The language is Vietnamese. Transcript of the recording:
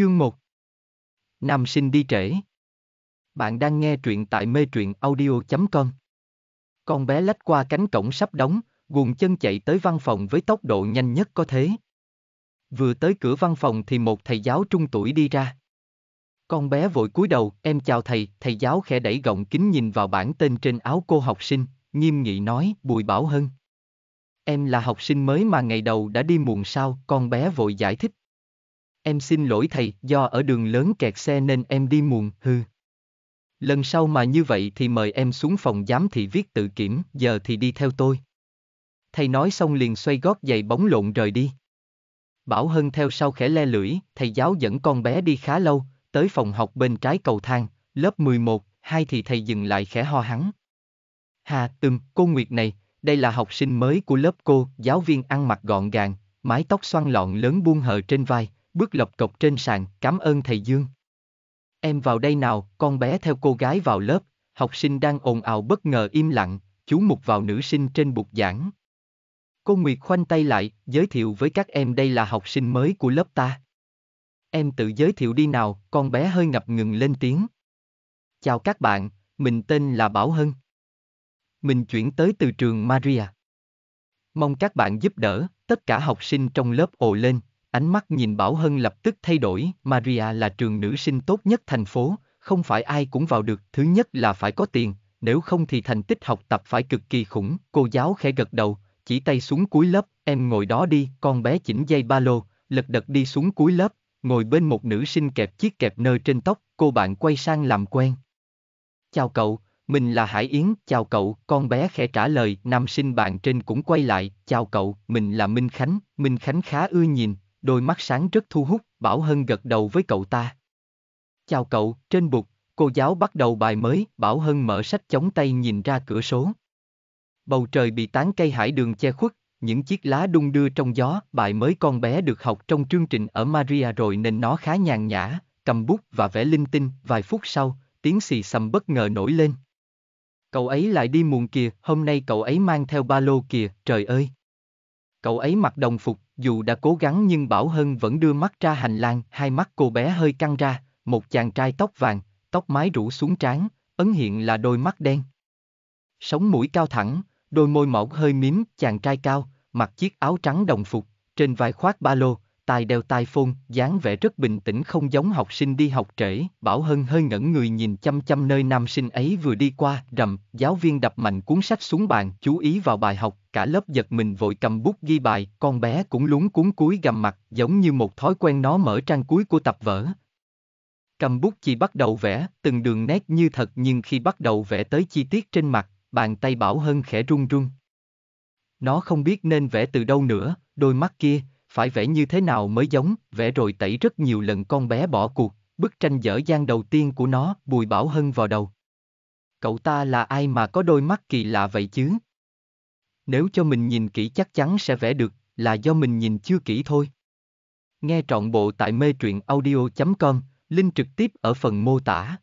Chương 1 Nam sinh đi trễ Bạn đang nghe truyện tại mê truyện audio.com Con bé lách qua cánh cổng sắp đóng, guồng chân chạy tới văn phòng với tốc độ nhanh nhất có thể. Vừa tới cửa văn phòng thì một thầy giáo trung tuổi đi ra. Con bé vội cúi đầu, em chào thầy, thầy giáo khẽ đẩy gọng kính nhìn vào bảng tên trên áo cô học sinh, nghiêm nghị nói, Bùi Bảo Hân. Em là học sinh mới mà ngày đầu đã đi muộn sao, con bé vội giải thích. Em xin lỗi thầy, do ở đường lớn kẹt xe nên em đi muộn, hư. Lần sau mà như vậy thì mời em xuống phòng giám thị viết tự kiểm, giờ thì đi theo tôi. Thầy nói xong liền xoay gót giày bóng lộn rời đi. Bảo Hân theo sau khẽ le lưỡi, thầy giáo dẫn con bé đi khá lâu, tới phòng học bên trái cầu thang, lớp 11, hai thì thầy dừng lại khẽ ho hắn. Hà, từng, cô Nguyệt này, đây là học sinh mới của lớp cô, giáo viên ăn mặc gọn gàng, mái tóc xoăn lọn lớn buông hờ trên vai, bước lọc cọc trên sàn, cảm ơn thầy Dương. Em vào đây nào, con bé theo cô gái vào lớp, học sinh đang ồn ào bất ngờ im lặng, chú mục vào nữ sinh trên bục giảng. Cô Nguyệt khoanh tay lại, giới thiệu với các em đây là học sinh mới của lớp ta. Em tự giới thiệu đi nào, con bé hơi ngập ngừng lên tiếng. Chào các bạn, mình tên là Bảo Hân. Mình chuyển tới từ trường Maria. Mong các bạn giúp đỡ, tất cả học sinh trong lớp ồ lên, Ánh mắt nhìn Bảo Hân lập tức thay đổi, Maria là trường nữ sinh tốt nhất thành phố, không phải ai cũng vào được, thứ nhất là phải có tiền, nếu không thì thành tích học tập phải cực kỳ khủng, cô giáo khẽ gật đầu, chỉ tay xuống cuối lớp, em ngồi đó đi, con bé chỉnh dây ba lô, lật đật đi xuống cuối lớp, ngồi bên một nữ sinh kẹp chiếc kẹp nơ trên tóc, cô bạn quay sang làm quen. Chào cậu, mình là Hải Yến, chào cậu, con bé khẽ trả lời, nam sinh bạn trên cũng quay lại, chào cậu, mình là Minh Khánh, Minh Khánh khá ưa nhìn, đôi mắt sáng rất thu hút, Bảo Hân gật đầu với cậu ta. Chào cậu, trên bục, cô giáo bắt đầu bài mới, Bảo Hân mở sách chống tay nhìn ra cửa số. Bầu trời bị tán cây hải đường che khuất, những chiếc lá đung đưa trong gió, bài mới con bé được học trong chương trình ở Maria rồi nên nó khá nhàn nhã, cầm bút và vẽ linh tinh, vài phút sau, tiếng xì xầm bất ngờ nổi lên. Cậu ấy lại đi muộn kìa, hôm nay cậu ấy mang theo ba lô kìa, trời ơi. Cậu ấy mặc đồng phục, dù đã cố gắng nhưng Bảo Hân vẫn đưa mắt ra hành lang, hai mắt cô bé hơi căng ra, một chàng trai tóc vàng, tóc mái rủ xuống trán, ấn hiện là đôi mắt đen. Sống mũi cao thẳng, đôi môi mỏng hơi miếm, chàng trai cao, mặc chiếc áo trắng đồng phục, trên vai khoác ba lô, tai đeo tai phôn, dáng vẻ rất bình tĩnh không giống học sinh đi học trễ, Bảo Hân hơi ngẩn người nhìn chăm chăm nơi nam sinh ấy vừa đi qua, rầm, giáo viên đập mạnh cuốn sách xuống bàn, chú ý vào bài học, cả lớp giật mình vội cầm bút ghi bài, con bé cũng lúng cuốn cúi gầm mặt, giống như một thói quen nó mở trang cuối của tập vở. Cầm bút chỉ bắt đầu vẽ, từng đường nét như thật nhưng khi bắt đầu vẽ tới chi tiết trên mặt, bàn tay Bảo Hân khẽ run run. Nó không biết nên vẽ từ đâu nữa, đôi mắt kia, phải vẽ như thế nào mới giống, vẽ rồi tẩy rất nhiều lần con bé bỏ cuộc, bức tranh dở dang đầu tiên của nó, Bùi Bảo Hân vào đầu. Cậu ta là ai mà có đôi mắt kỳ lạ vậy chứ? Nếu cho mình nhìn kỹ chắc chắn sẽ vẽ được, là do mình nhìn chưa kỹ thôi. Nghe trọn bộ tại mê truyện audio.com, link trực tiếp ở phần mô tả.